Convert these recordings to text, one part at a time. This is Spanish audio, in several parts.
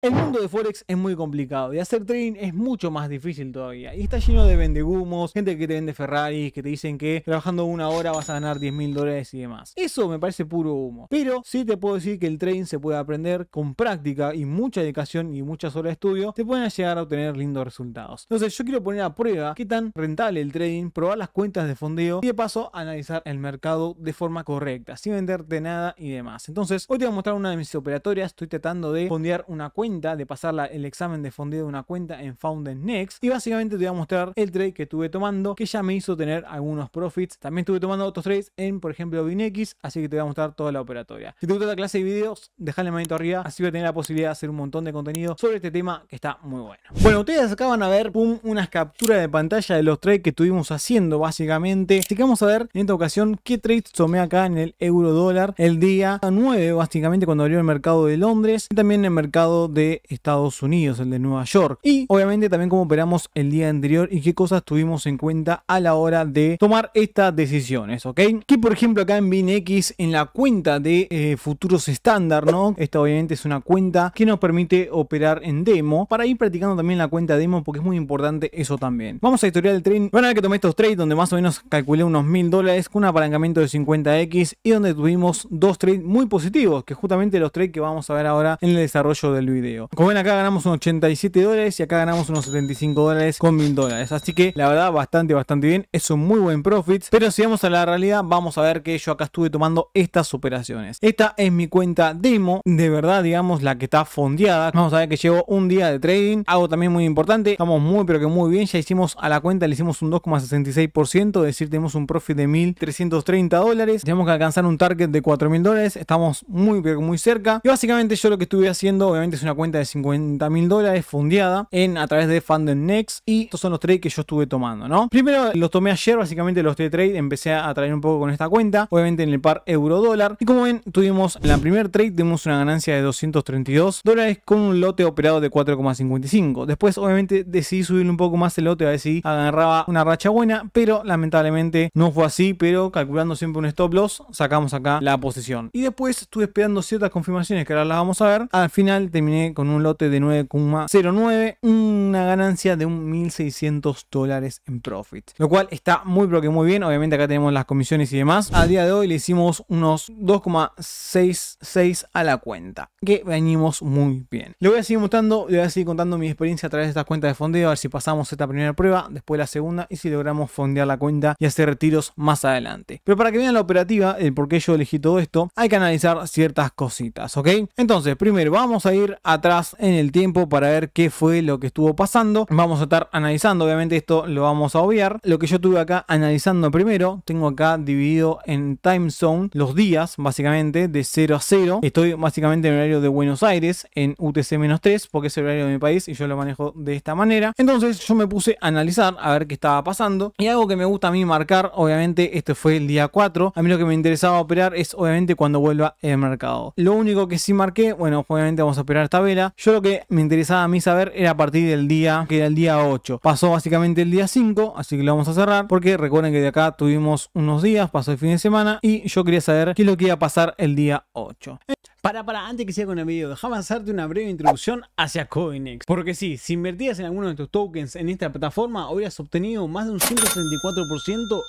El mundo de Forex es muy complicado y hacer trading es mucho más difícil todavía. Y está lleno de vendegumos, gente que te vende Ferraris, que te dicen que trabajando una hora vas a ganar 10 mil dólares y demás. Eso me parece puro humo. Pero sí te puedo decir que el trading se puede aprender con práctica y mucha dedicación y muchas horas de estudio. Te pueden llegar a obtener lindos resultados. Entonces yo quiero poner a prueba qué tan rentable el trading, probar las cuentas de fondeo y de paso analizar el mercado de forma correcta, sin venderte nada y demás. Entonces hoy te voy a mostrar una de mis operatorias. Estoy tratando de fondear una cuenta de pasar el examen de fondeo de una cuenta en Founded Next. Y básicamente te voy a mostrar el trade que tuve tomando, que ya me hizo tener algunos profits. También estuve tomando otros trades en, por ejemplo, BinX, así que te voy a mostrar toda la operatoria. Si te gusta la clase de videos, dejale manito arriba, así voy a tener la posibilidad de hacer un montón de contenido sobre este tema que está muy bueno. Bueno, ustedes acaban a ver, unas capturas de pantalla de los trades que estuvimos haciendo, básicamente. Así que vamos a ver en esta ocasión qué trades tomé acá en el euro dólar el día 9, básicamente, cuando abrió el mercado de Londres. Y también el mercado de de Estados Unidos, el de Nueva York. Y obviamente también cómo operamos el día anterior y qué cosas tuvimos en cuenta a la hora de tomar estas decisiones, ¿ok? Que por ejemplo acá en BinX, en la cuenta de eh, futuros estándar, ¿no? Esta obviamente es una cuenta que nos permite operar en demo para ir practicando también la cuenta demo porque es muy importante eso también. Vamos a historiar el trade. Bueno, a que tomé estos trades donde más o menos calculé unos mil dólares con un apalancamiento de 50x y donde tuvimos dos trades muy positivos, que justamente los trades que vamos a ver ahora en el desarrollo del video. Como ven acá ganamos unos 87 dólares y acá ganamos unos 75 dólares con 1000 dólares. Así que la verdad bastante, bastante bien. Es un muy buen profit. Pero si vamos a la realidad vamos a ver que yo acá estuve tomando estas operaciones. Esta es mi cuenta demo. De verdad digamos la que está fondeada. Vamos a ver que llevo un día de trading. Algo también muy importante. Estamos muy pero que muy bien. Ya hicimos a la cuenta le hicimos un 2,66%. Es decir tenemos un profit de 1330 dólares. Tenemos que alcanzar un target de 4000 dólares. Estamos muy pero que muy cerca. Y básicamente yo lo que estuve haciendo obviamente es una cuenta de 50 mil dólares fundiada en, a través de and Next. Y estos son los trades que yo estuve tomando, ¿no? Primero los tomé ayer, básicamente los de trade. Empecé a traer un poco con esta cuenta, obviamente en el par euro-dólar. Y como ven, tuvimos la primer trade, tuvimos una ganancia de 232 dólares con un lote operado de 4,55. Después, obviamente, decidí subir un poco más el lote a ver si agarraba una racha buena, pero lamentablemente no fue así. Pero calculando siempre un stop loss, sacamos acá la posición. Y después estuve esperando ciertas confirmaciones que ahora las vamos a ver. Al final terminé con un lote de 9,09 una ganancia de un 1.600 dólares en profit. Lo cual está muy muy bien. Obviamente acá tenemos las comisiones y demás. A día de hoy le hicimos unos 2,66 a la cuenta. Que venimos muy bien. Le voy a seguir mostrando, le voy a seguir contando mi experiencia a través de estas cuentas de fondeo. A ver si pasamos esta primera prueba, después la segunda y si logramos fondear la cuenta y hacer retiros más adelante. Pero para que vean la operativa, el por qué yo elegí todo esto, hay que analizar ciertas cositas, ¿ok? Entonces, primero vamos a ir a atrás en el tiempo para ver qué fue lo que estuvo pasando. Vamos a estar analizando, obviamente esto lo vamos a obviar. Lo que yo tuve acá analizando primero, tengo acá dividido en time zone los días, básicamente, de 0 a 0. Estoy básicamente en el horario de Buenos Aires, en UTC-3, porque es el horario de mi país y yo lo manejo de esta manera. Entonces yo me puse a analizar, a ver qué estaba pasando. Y algo que me gusta a mí marcar, obviamente, este fue el día 4. A mí lo que me interesaba operar es, obviamente, cuando vuelva el mercado. Lo único que sí marqué, bueno, obviamente vamos a operar esta vez yo lo que me interesaba a mí saber era a partir del día, que era el día 8. Pasó básicamente el día 5, así que lo vamos a cerrar, porque recuerden que de acá tuvimos unos días, pasó el fin de semana, y yo quería saber qué es lo que iba a pasar el día 8. Para, para, antes que siga con el video, déjame hacerte una breve introducción hacia CoinEx. Porque sí, si invertías en alguno de tus tokens en esta plataforma, habrías obtenido más de un 174%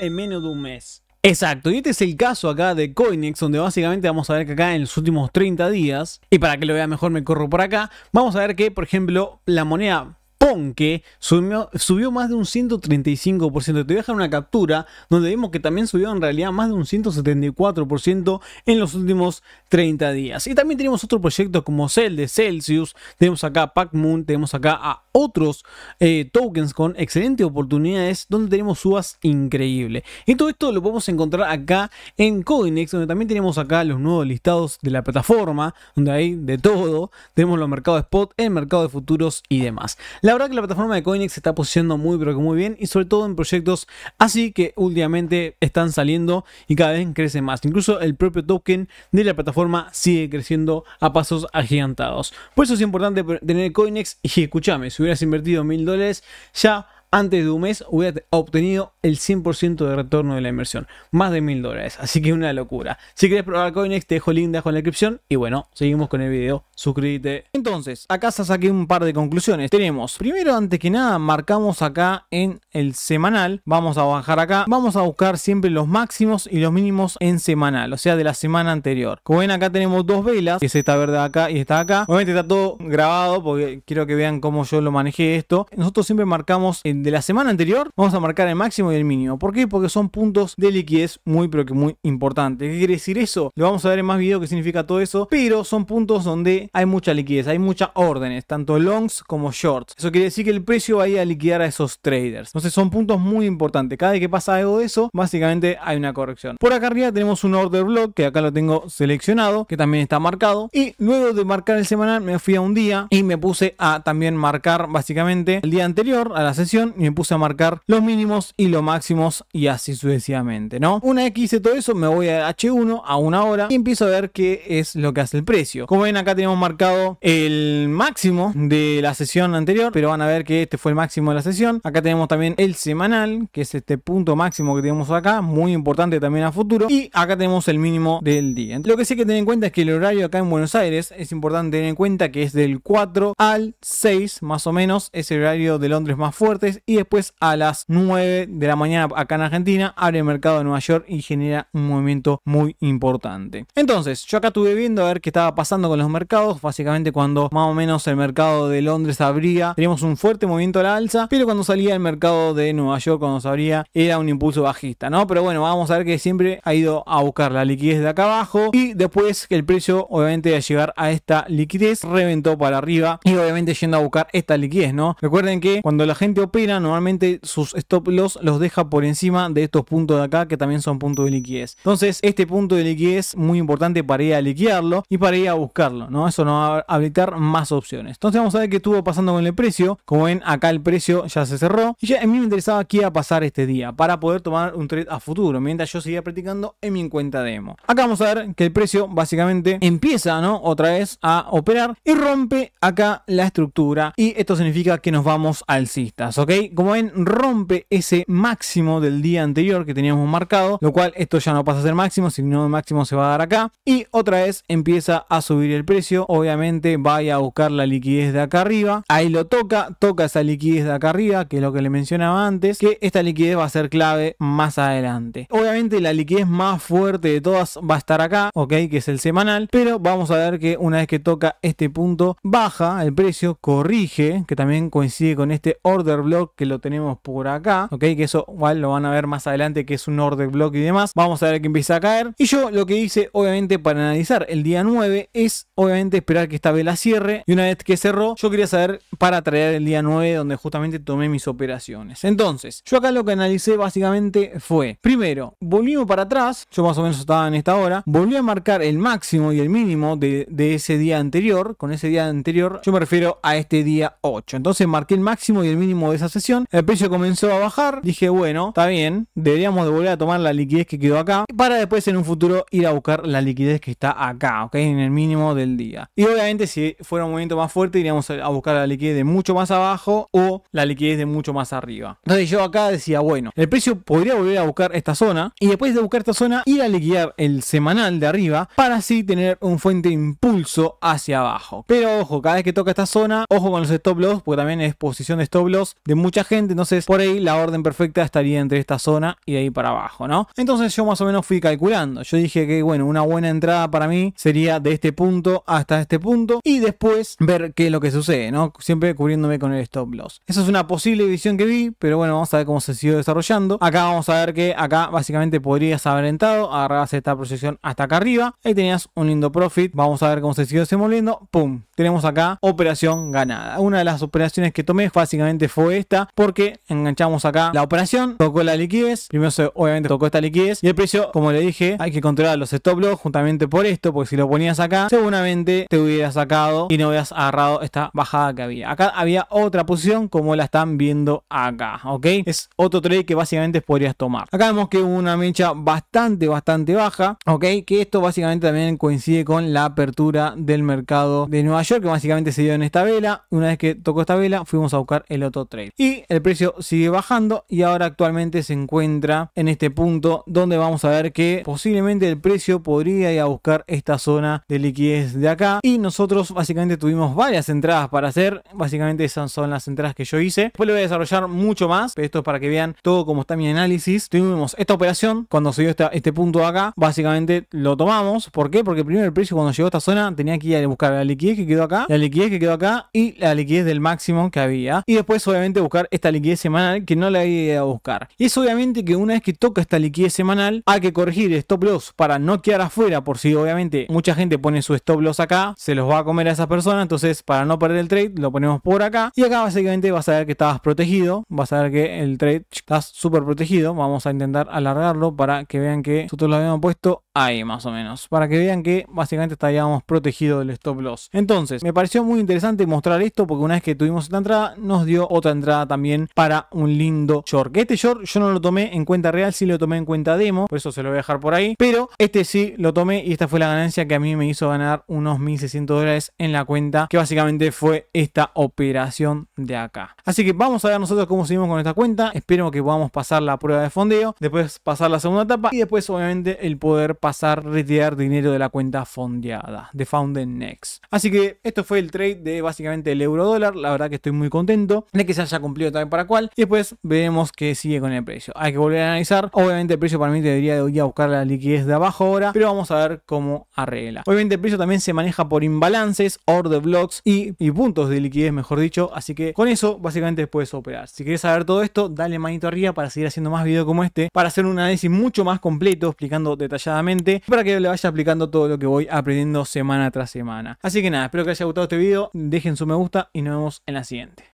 en menos de un mes. Exacto, y este es el caso acá de Coinex, donde básicamente vamos a ver que acá en los últimos 30 días, y para que lo vea mejor me corro por acá, vamos a ver que, por ejemplo, la moneda Ponque subió, más de un 135%. Te voy a dejar una captura donde vemos que también subió en realidad más de un 174% en los últimos 30 días. Y también tenemos otros proyectos como Cel de Celsius, tenemos acá Pac-Moon, tenemos acá a otros eh, tokens con excelentes oportunidades donde tenemos subas increíbles. Y todo esto lo podemos encontrar acá en Coinex, donde también tenemos acá los nuevos listados de la plataforma, donde hay de todo. Tenemos los mercados spot, el mercado de futuros y demás. La verdad que la plataforma de Coinex se está posicionando muy pero que muy bien y sobre todo en proyectos así que últimamente están saliendo y cada vez crece más. Incluso el propio token de la plataforma sigue creciendo a pasos agigantados. Por eso es importante tener Coinex y escúchame, si hubieras invertido mil dólares ya antes de un mes hubiera obtenido el 100% de retorno de la inversión, más de mil dólares, así que una locura. Si quieres probar CoinEx, te dejo el link abajo en la descripción y bueno, seguimos con el video, suscríbete. Entonces, acá saqué un par de conclusiones. Tenemos, primero, antes que nada, marcamos acá en el semanal, vamos a bajar acá, vamos a buscar siempre los máximos y los mínimos en semanal, o sea, de la semana anterior. Como ven, acá tenemos dos velas, que es esta verde acá y esta acá. Obviamente está todo grabado porque quiero que vean cómo yo lo manejé esto. Nosotros siempre marcamos en de la semana anterior, vamos a marcar el máximo y el mínimo. ¿Por qué? Porque son puntos de liquidez muy, pero que muy importantes. ¿Qué quiere decir eso? Lo vamos a ver en más videos qué significa todo eso, pero son puntos donde hay mucha liquidez, hay muchas órdenes, tanto longs como shorts. Eso quiere decir que el precio va a ir a liquidar a esos traders. Entonces son puntos muy importantes. Cada vez que pasa algo de eso, básicamente hay una corrección. Por acá arriba tenemos un order block, que acá lo tengo seleccionado, que también está marcado. Y luego de marcar el semanal me fui a un día y me puse a también marcar básicamente el día anterior a la sesión y me puse a marcar los mínimos y los máximos y así sucesivamente, ¿no? Una vez que hice todo eso, me voy a H1 a una hora y empiezo a ver qué es lo que hace el precio. Como ven, acá tenemos marcado el máximo de la sesión anterior, pero van a ver que este fue el máximo de la sesión. Acá tenemos también el semanal, que es este punto máximo que tenemos acá, muy importante también a futuro. Y acá tenemos el mínimo del día. Lo que sí que tener en cuenta es que el horario acá en Buenos Aires es importante tener en cuenta que es del 4 al 6 más o menos, es el horario de Londres más fuerte y después a las 9 de la mañana acá en Argentina abre el mercado de Nueva York y genera un movimiento muy importante. Entonces, yo acá estuve viendo a ver qué estaba pasando con los mercados. Básicamente cuando más o menos el mercado de Londres abría, teníamos un fuerte movimiento a la alza, pero cuando salía el mercado de Nueva York, cuando se abría, era un impulso bajista, ¿no? Pero bueno, vamos a ver que siempre ha ido a buscar la liquidez de acá abajo y después que el precio obviamente de llegar a esta liquidez reventó para arriba y obviamente yendo a buscar esta liquidez, ¿no? Recuerden que cuando la gente opera normalmente sus stop loss los deja por encima de estos puntos de acá que también son puntos de liquidez. Entonces, este punto de liquidez es muy importante para ir a liquidarlo y para ir a buscarlo, ¿no? Eso nos va a habilitar más opciones. Entonces, vamos a ver qué estuvo pasando con el precio. Como ven, acá el precio ya se cerró y ya a mí me interesaba qué iba a pasar este día para poder tomar un trade a futuro mientras yo seguía practicando en mi cuenta demo. Acá vamos a ver que el precio básicamente empieza, ¿no? Otra vez a operar y rompe acá la estructura y esto significa que nos vamos alcistas, ¿ok? Como ven, rompe ese máximo del día anterior que teníamos marcado, lo cual esto ya no pasa a ser máximo, sino el máximo se va a dar acá. Y otra vez empieza a subir el precio, obviamente vaya a buscar la liquidez de acá arriba, ahí lo toca, toca esa liquidez de acá arriba, que es lo que le mencionaba antes, que esta liquidez va a ser clave más adelante. Obviamente la liquidez más fuerte de todas va a estar acá, ok, que es el semanal, pero vamos a ver que una vez que toca este punto, baja el precio, corrige, que también coincide con este order block que lo tenemos por acá, ok, que eso igual lo van a ver más adelante que es un order block y demás. Vamos a ver que empieza a caer. Y yo lo que hice obviamente para analizar el día 9 es obviamente esperar que esta vela cierre y una vez que cerró yo quería saber para traer el día 9 donde justamente tomé mis operaciones. Entonces, yo acá lo que analicé básicamente fue, primero, volvimos para atrás, yo más o menos estaba en esta hora, volví a marcar el máximo y el mínimo de, de ese día anterior, con ese día anterior yo me refiero a este día 8. Entonces marqué el máximo y el mínimo de esas sesión, el precio comenzó a bajar, dije, bueno, está bien, deberíamos de volver a tomar la liquidez que quedó acá, para después en un futuro ir a buscar la liquidez que está acá, ¿ok? En el mínimo del día. Y obviamente si fuera un movimiento más fuerte, iríamos a buscar la liquidez de mucho más abajo o la liquidez de mucho más arriba. Entonces yo acá decía, bueno, el precio podría volver a buscar esta zona y después de buscar esta zona ir a liquidar el semanal de arriba para así tener un fuente de impulso hacia abajo. Pero ojo, cada vez que toca esta zona, ojo con los stop loss, porque también es posición de stop loss de mucha gente, entonces por ahí la orden perfecta estaría entre esta zona y ahí para abajo, ¿no? Entonces yo más o menos fui calculando, yo dije que bueno, una buena entrada para mí sería de este punto hasta este punto y después ver qué es lo que sucede, ¿no? Siempre cubriéndome con el stop loss. Eso es una posible visión que vi, pero bueno, vamos a ver cómo se siguió desarrollando. Acá vamos a ver que acá básicamente podrías haber entrado, Agarras esta proyección hasta acá arriba, ahí tenías un lindo profit, vamos a ver cómo se siguió desenvolviendo, ¡pum! Tenemos acá operación ganada. Una de las operaciones que tomé básicamente fue esta porque enganchamos acá la operación, tocó la liquidez, primero obviamente tocó esta liquidez y el precio, como le dije, hay que controlar los stop loss justamente por esto, porque si lo ponías acá, seguramente te hubieras sacado y no hubieras agarrado esta bajada que había. Acá había otra posición como la están viendo acá, ¿ok? Es otro trade que básicamente podrías tomar. Acá vemos que hubo una mecha bastante, bastante baja, ¿ok? Que esto básicamente también coincide con la apertura del mercado de Nueva York, que básicamente se dio en esta vela. Una vez que tocó esta vela, fuimos a buscar el otro trade y el precio sigue bajando y ahora actualmente se encuentra en este punto donde vamos a ver que posiblemente el precio podría ir a buscar esta zona de liquidez de acá y nosotros básicamente tuvimos varias entradas para hacer básicamente esas son las entradas que yo hice después lo voy a desarrollar mucho más pero esto es para que vean todo como está mi análisis tuvimos esta operación cuando se dio este punto de acá básicamente lo tomamos ¿por qué? porque primero el precio cuando llegó a esta zona tenía que ir a buscar la liquidez que quedó acá la liquidez que quedó acá y la liquidez del máximo que había y después obviamente esta liquidez semanal que no la ido a buscar. Y es obviamente que una vez que toca esta liquidez semanal, hay que corregir el stop loss para no quedar afuera, por si obviamente mucha gente pone su stop loss acá, se los va a comer a esa persona, entonces para no perder el trade lo ponemos por acá y acá básicamente vas a ver que estabas protegido, vas a ver que el trade estás súper protegido, vamos a intentar alargarlo para que vean que nosotros lo habíamos puesto ahí más o menos, para que vean que básicamente estábamos protegido del stop loss. Entonces, me pareció muy interesante mostrar esto porque una vez que tuvimos esta entrada nos dio otra entrada también para un lindo short. Este short yo no lo tomé en cuenta real, si lo tomé en cuenta demo, por eso se lo voy a dejar por ahí. Pero este sí lo tomé y esta fue la ganancia que a mí me hizo ganar unos 1.600 dólares en la cuenta, que básicamente fue esta operación de acá. Así que vamos a ver nosotros cómo seguimos con esta cuenta. Espero que podamos pasar la prueba de fondeo, después pasar la segunda etapa y después obviamente el poder pasar, retirar dinero de la cuenta fondeada, de Found Next. Así que esto fue el trade de básicamente el euro dólar, la verdad que estoy muy contento de que se haya cumplido también para cuál. Y después veremos qué sigue con el precio. Hay que volver a analizar. Obviamente el precio para mí te debería hoy a buscar la liquidez de abajo ahora, pero vamos a ver cómo arregla. Obviamente el precio también se maneja por imbalances, order blocks y, puntos de liquidez, mejor dicho. Así que con eso básicamente puedes operar. Si quieres saber todo esto, dale manito arriba para seguir haciendo más videos como este, para hacer un análisis mucho más completo, explicando detalladamente, para que le vaya aplicando todo lo que voy aprendiendo semana tras semana. Así que nada, espero que haya gustado este video, dejen su me gusta y nos vemos en la siguiente.